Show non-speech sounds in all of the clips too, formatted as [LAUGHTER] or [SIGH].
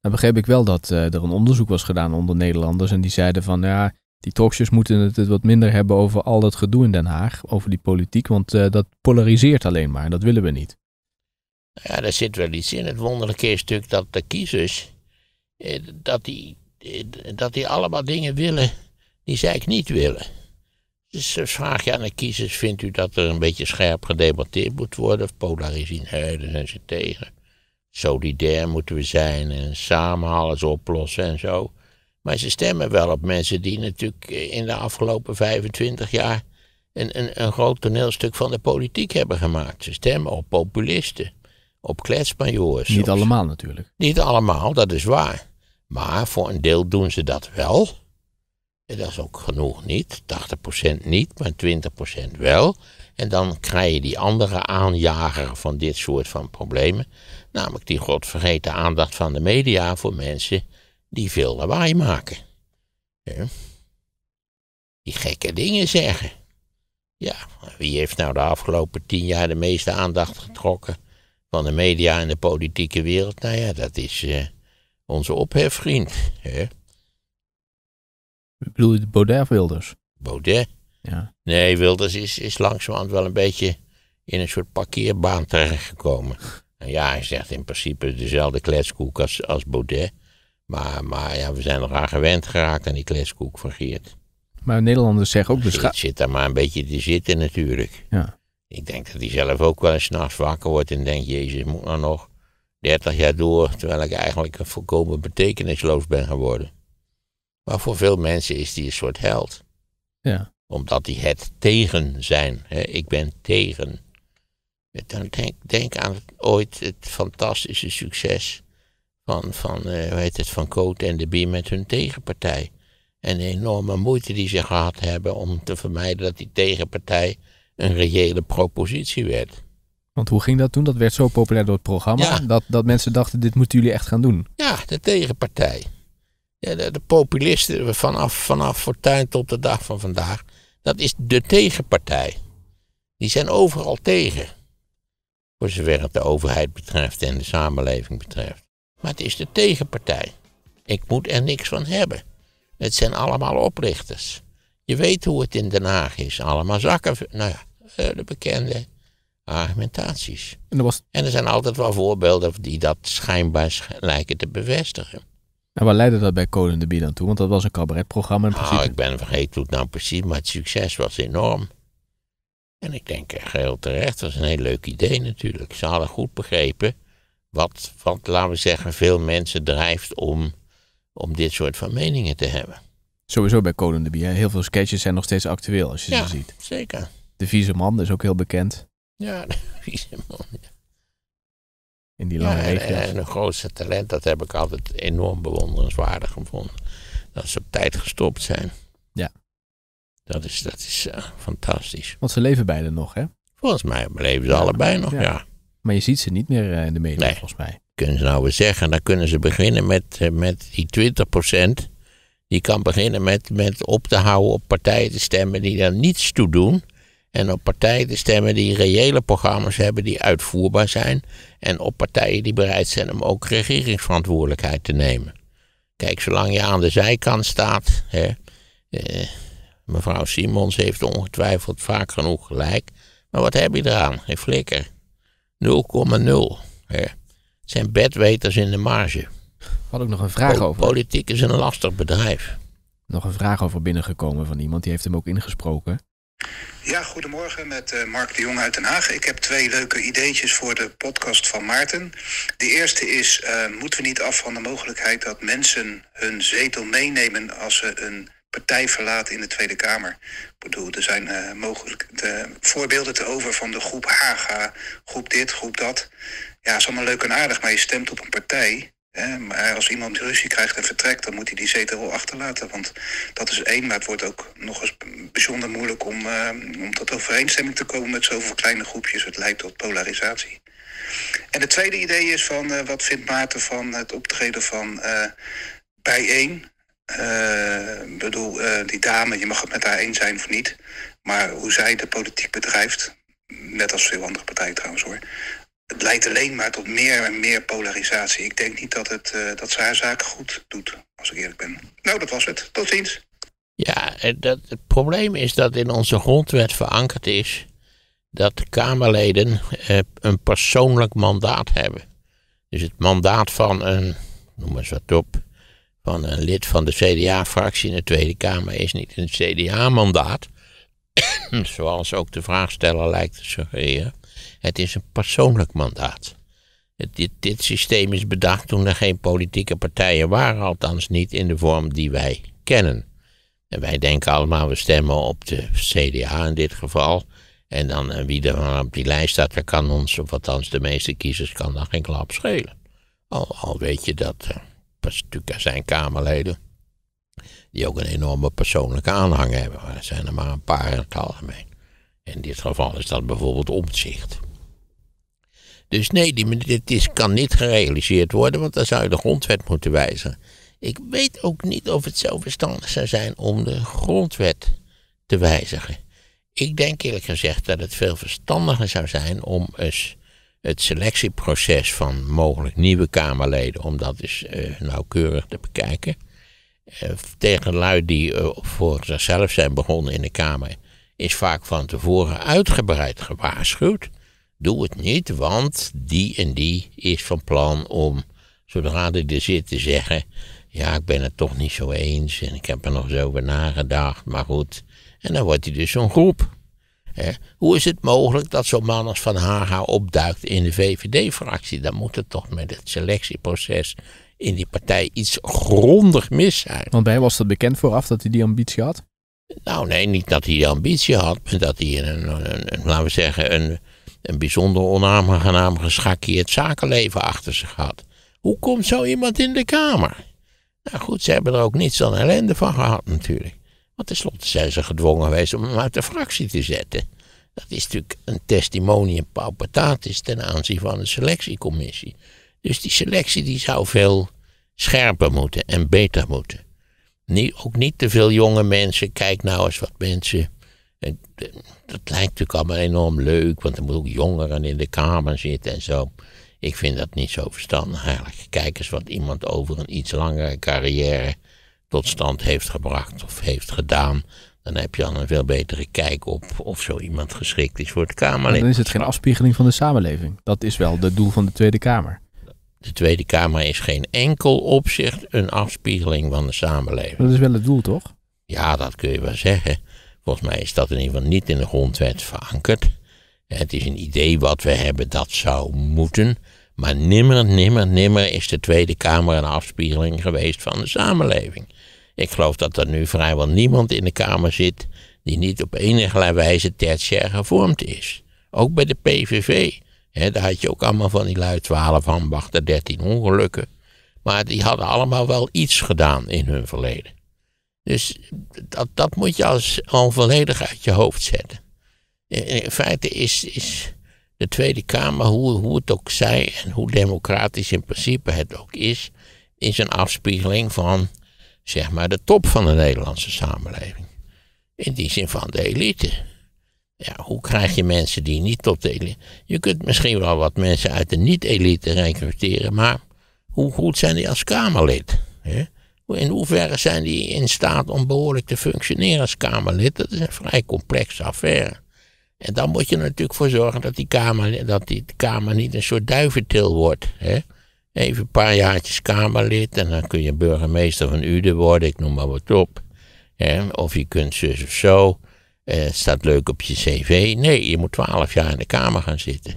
Dan begreep ik wel dat eh, er een onderzoek was gedaan onder Nederlanders. En die zeiden van ja, die talkshows moeten het, wat minder hebben over al dat gedoe in Den Haag. Over die politiek, want eh, dat polariseert alleen maar. dat willen we niet. Ja, daar zit wel iets in. Het wonderlijke is natuurlijk dat de kiezers, eh, dat die, eh, dat die allemaal dingen willen die zij eigenlijk niet willen. Dus vraag je aan de kiezers, vindt u dat er een beetje scherp gedebatteerd moet worden of polariseren? Nee, daar zijn ze tegen solidair moeten we zijn en samen alles oplossen en zo. Maar ze stemmen wel op mensen die natuurlijk in de afgelopen 25 jaar een, een, een groot toneelstuk van de politiek hebben gemaakt. Ze stemmen op populisten, op kletsmajoors. Niet allemaal natuurlijk. Niet allemaal, dat is waar. Maar voor een deel doen ze dat wel. En dat is ook genoeg niet. 80% niet, maar 20% wel. En dan krijg je die andere aanjager van dit soort van problemen. Namelijk die godvergeten aandacht van de media voor mensen die veel lawaai maken. Die gekke dingen zeggen. Ja, wie heeft nou de afgelopen tien jaar de meeste aandacht getrokken van de media en de politieke wereld? Nou ja, dat is eh, onze opheffvriend. Hè? Ik bedoel je Baudet Wilders? Baudet. Ja. Nee, Wilders is, is langzamerhand wel een beetje in een soort parkeerbaan terechtgekomen. En ja, hij zegt in principe dezelfde kletskoek als, als Baudet. Maar, maar ja, we zijn eraan gewend geraakt aan die kletskoek van Geert. Maar Nederlanders zeggen ook... Het zit daar maar een beetje te zitten natuurlijk. Ja. Ik denk dat hij zelf ook wel eens s'nachts wakker wordt en denkt... Jezus, moet nou nog 30 jaar door... terwijl ik eigenlijk volkomen betekenisloos ben geworden. Maar voor veel mensen is hij een soort held. Ja omdat die het tegen zijn. ik ben tegen. Dan denk, denk aan ooit het fantastische succes van, van, uh, hoe heet het, van Coot en de Bier met hun tegenpartij. En de enorme moeite die ze gehad hebben om te vermijden dat die tegenpartij een reële propositie werd. Want hoe ging dat toen? Dat werd zo populair door het programma dat, dat mensen dachten: dit moeten jullie echt gaan doen. Ja, de tegenpartij. Ja, de, populisten vanaf, vanaf Fortuin tot de dag van vandaag dat is de tegenpartij. Die zijn overal tegen. Voor zover het de overheid betreft en de samenleving betreft. Maar het is de tegenpartij. Ik moet er niks van hebben. Het zijn allemaal oprichters. Je weet hoe het in Den Haag is. Allemaal zakken. Nou ja, eh, de bekende argumentaties. En er, was... en er zijn altijd wel voorbeelden die dat schijnbaar lijken te bevestigen. En waar leidde dat bij Colin de Bie dan toe? Want dat was een cabaretprogramma in ah, principe. Nou, ik ben vergeten hoe het nou precies, maar het succes was enorm. En ik denk heel terecht, dat was een heel leuk idee natuurlijk. Ze hadden goed begrepen wat, wat laten we zeggen, veel mensen drijft om, om dit soort van meningen te hebben. Sowieso bij Colin de Bie. Heel veel sketches zijn nog steeds actueel als je ze ziet. Ja, zeker. De Vieze Man is ook heel bekend. Ja, [LAUGHS] de Vieze Man, in die lange ja, En, hun grootste talent, dat heb ik altijd enorm bewonderenswaardig gevonden. Dat ze op tijd gestopt zijn. Ja. Dat is, dat is eh, fantastisch. Want ze leven beide nog, hè? Volgens mij leven ze allebei nog, ja. Maar je ziet ze niet meer eh, in de media, volgens mij. Kunnen ze nou weer zeggen, dan kunnen ze beginnen met, eh, met die 20%. Die kan beginnen met, met op te houden op partijen te stemmen die daar niets toe doen. En op partijen te stemmen die reële programma's hebben die uitvoerbaar zijn. En op partijen die bereid zijn om ook regeringsverantwoordelijkheid te nemen. Kijk, zolang je aan de zijkant staat. Hè, eh, mevrouw Simons heeft ongetwijfeld vaak genoeg gelijk. Maar wat heb je eraan? Geen flikker. 0,0. Het zijn bedweters in de marge. Had ik nog een vraag over. Politiek is een lastig bedrijf. Nog een vraag over binnengekomen van iemand, die heeft hem ook ingesproken. Ja, goedemorgen met eh, Mark de Jong uit Den Haag. Ik heb twee leuke ideetjes voor de podcast van Maarten. De eerste is, eh, moeten we niet af van de mogelijkheid dat mensen hun zetel meenemen als ze een partij verlaten in de Tweede Kamer? Ik bedoel, er zijn eh, mogelijk de voorbeelden te over van de groep Haga, groep dit, groep dat. Ja, is allemaal leuk en aardig, maar je stemt op een partij maar als iemand ruzie krijgt en vertrekt, dan moet hij die zetel wel achterlaten. Want dat is één, maar het wordt ook nog eens bijzonder moeilijk om, eh, om tot overeenstemming te komen met zoveel kleine groepjes. Het leidt tot polarisatie. En het tweede idee is van eh, wat vindt Maarten van het optreden van uh, bijeen? Ik bedoel, die dame, je mag het met haar eens zijn of niet. Maar hoe zij de politiek bedrijft, net als veel andere partijen trouwens hoor, het leidt alleen maar tot meer en meer polarisatie. Ik denk niet dat, het, eh, dat ze haar zaken goed doet, als ik eerlijk ben. Nou, dat was het. Tot ziens. Ja, dat, het probleem is dat in onze grondwet verankerd is dat de Kamerleden eh, een persoonlijk mandaat hebben. Dus het mandaat van een, noem eens wat op, van een lid van de CDA-fractie in de Tweede Kamer is niet een CDA-mandaat. [COUGHS] Zoals ook de vraagsteller lijkt te suggereren het is een persoonlijk mandaat. dit, dit, systeem is bedacht toen er geen politieke partijen waren, althans niet in de vorm die wij kennen. En wij denken allemaal, we stemmen op de CDA in dit geval. En dan eh, wie er op die lijst staat, kan ons, of althans de meeste kiezers, kan dan geen klap schelen. Al, al weet je dat, eh, natuurlijk zijn Kamerleden die ook een enorme persoonlijke aanhang hebben. Maar er zijn er maar een paar in het algemeen. In dit geval is dat bijvoorbeeld omzicht. Dus nee, dit is, kan niet gerealiseerd worden, want dan zou je de grondwet moeten wijzigen. Ik weet ook niet of het zo verstandig zou zijn om de grondwet te wijzigen. Ik denk eerlijk gezegd dat het veel verstandiger zou zijn om eens het selectieproces van mogelijk nieuwe Kamerleden, om dat eens eh, nauwkeurig te bekijken. Uh, tegen lui die eh, voor zichzelf zijn begonnen in de Kamer, is vaak van tevoren uitgebreid gewaarschuwd doe het niet, want die en die is van plan om, zodra hij er zit, te zeggen: Ja, ik ben het toch niet zo eens en ik heb er nog zo over nagedacht, maar goed. En dan wordt hij dus zo'n groep. Hoe is het mogelijk dat zo'n man als Van Haga opduikt in de VVD-fractie? Dan moet het toch met het selectieproces in die partij iets grondig mis zijn. Want bij was dat bekend vooraf dat hij die ambitie had? Nou, nee, niet dat hij die ambitie had, maar dat hij een, een laten we zeggen, een, een bijzonder onaangenaam geschakeerd zakenleven achter zich had. Hoe komt zo iemand in de kamer? Nou goed, ze hebben er ook niets dan ellende van gehad natuurlijk. Want tenslotte zijn ze gedwongen geweest om hem uit de fractie te zetten. Dat is natuurlijk een testimonium paupertatis ten aanzien van de selectiecommissie. Dus die selectie die zou veel scherper moeten en beter moeten. ook niet te veel jonge mensen. Kijk nou eens wat mensen eh, dat lijkt natuurlijk allemaal enorm leuk, want er moeten ook jongeren in de kamer zitten en zo. Ik vind dat niet zo verstandig eigenlijk. Kijk eens wat iemand over een iets langere carrière tot stand heeft gebracht of heeft gedaan. Dan heb je al een veel betere kijk op of zo iemand geschikt is voor het Kamerlid. Dan is het geen afspiegeling van de samenleving. Dat is wel het doel van de Tweede Kamer. De Tweede Kamer is geen enkel opzicht een afspiegeling van de samenleving. Dat is wel het doel, toch? Ja, dat kun je wel zeggen. Volgens mij is dat in ieder geval niet in de grondwet verankerd. Het is een idee wat we hebben dat zou moeten. Maar nimmer, nimmer, nimmer is de Tweede Kamer een afspiegeling geweest van de samenleving. Ik geloof dat er nu vrijwel niemand in de Kamer zit die niet op enige wijze tertiair gevormd is. Ook bij de PVV. He, daar had je ook allemaal van die lui 12 ambachten, 13 ongelukken. Maar die hadden allemaal wel iets gedaan in hun verleden. Dus dat, moet je als gewoon volledig uit je hoofd zetten. In feite is, is de Tweede Kamer, hoe, hoe het ook zij en hoe democratisch in principe het ook is, is een afspiegeling van zeg maar de top van de Nederlandse samenleving. In die zin van de elite. Ja, hoe krijg je mensen die niet tot de elite. Je kunt misschien wel wat mensen uit de niet-elite recruteren, maar hoe goed zijn die als Kamerlid? Ja? in hoeverre zijn die in staat om behoorlijk te functioneren als Kamerlid? Dat is een vrij complexe affaire. En dan moet je er natuurlijk voor zorgen dat die Kamer, dat die kamer niet een soort duiventil wordt. Hè? Even een paar jaartjes Kamerlid en dan kun je burgemeester van Uden worden, ik noem maar wat op. Hè? Of je kunt zus of zo. Eh, staat leuk op je cv. Nee, je moet twaalf jaar in de Kamer gaan zitten.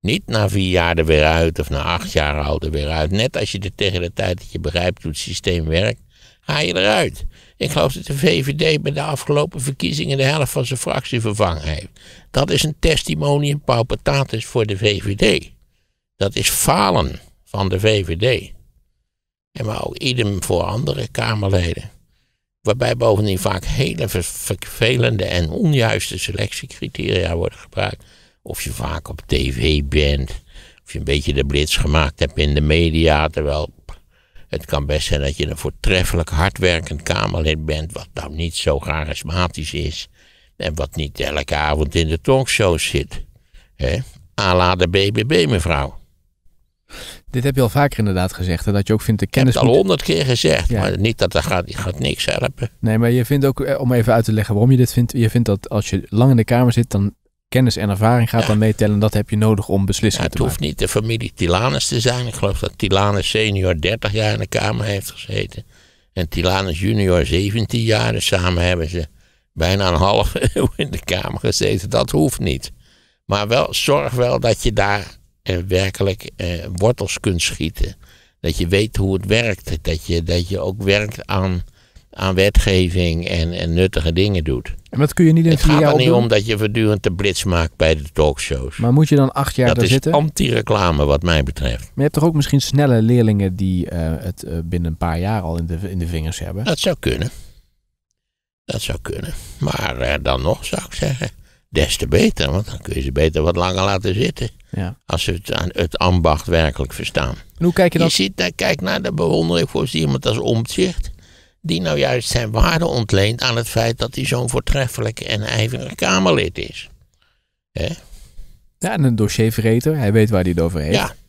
Niet na vier jaar er weer uit of na acht jaar oud er weer uit. Net als je er tegen de tijd dat je begrijpt hoe het systeem werkt, ga je eruit. Ik geloof dat de VVD bij de afgelopen verkiezingen de helft van zijn fractie vervangen heeft. Dat is een testimonium paupertatis voor de VVD. Dat is falen van de VVD. En maar ook idem voor andere Kamerleden. Waarbij bovendien vaak hele vervelende en onjuiste selectiecriteria worden gebruikt. Of je vaak op tv bent. Of je een beetje de blits gemaakt hebt in de media. Terwijl het kan best zijn dat je een voortreffelijk hardwerkend Kamerlid bent. Wat nou niet zo charismatisch is. En wat niet elke avond in de talkshow zit. Hè? la de BBB, mevrouw. Dit heb je al vaker inderdaad gezegd. Hè? Dat je ook vindt de kennis. Ik heb het al honderd keer gezegd. Maar niet dat dat gaat, gaat niks helpen. Nee, maar je vindt ook, eh, om even uit te leggen waarom je dit vindt. Je vindt dat als je lang in de Kamer zit, dan kennis en ervaring gaat ja. dan meetellen. Dat heb je nodig om beslissingen nou, te maken. Het hoeft niet de familie Tilanus te zijn. Ik geloof dat Tilanus senior 30 jaar in de Kamer heeft gezeten. En Tilanus junior 17 jaar. Dus samen hebben ze bijna een half [LAUGHS] eeuw in de Kamer gezeten. Dat hoeft niet. Maar wel, zorg wel dat je daar eh, werkelijk eh, wortels kunt schieten. Dat je weet hoe het werkt. Dat je, dat je ook werkt aan aan wetgeving en, en nuttige dingen doet. En dat kun je niet in het gaat er niet om dat je voortdurend de blitz maakt bij de talkshows. Maar moet je dan acht jaar daar zitten? Dat is anti-reclame wat mij betreft. Maar je hebt toch ook misschien snelle leerlingen die eh, het eh, binnen een paar jaar al in de, in de vingers hebben? Dat zou kunnen. Dat zou kunnen. Maar eh, dan nog zou ik zeggen, des te beter. Want dan kun je ze beter wat langer laten zitten. Ja. Als ze het, het ambacht werkelijk verstaan. En hoe kijk je dan? Je ziet, kijk naar de bewondering voor iemand als omzicht die nou juist zijn waarde ontleent aan het feit dat hij zo'n voortreffelijk en ijverig Kamerlid is. Hè? Ja, en een dossiervreter, hij weet waar hij het over heeft. Ja,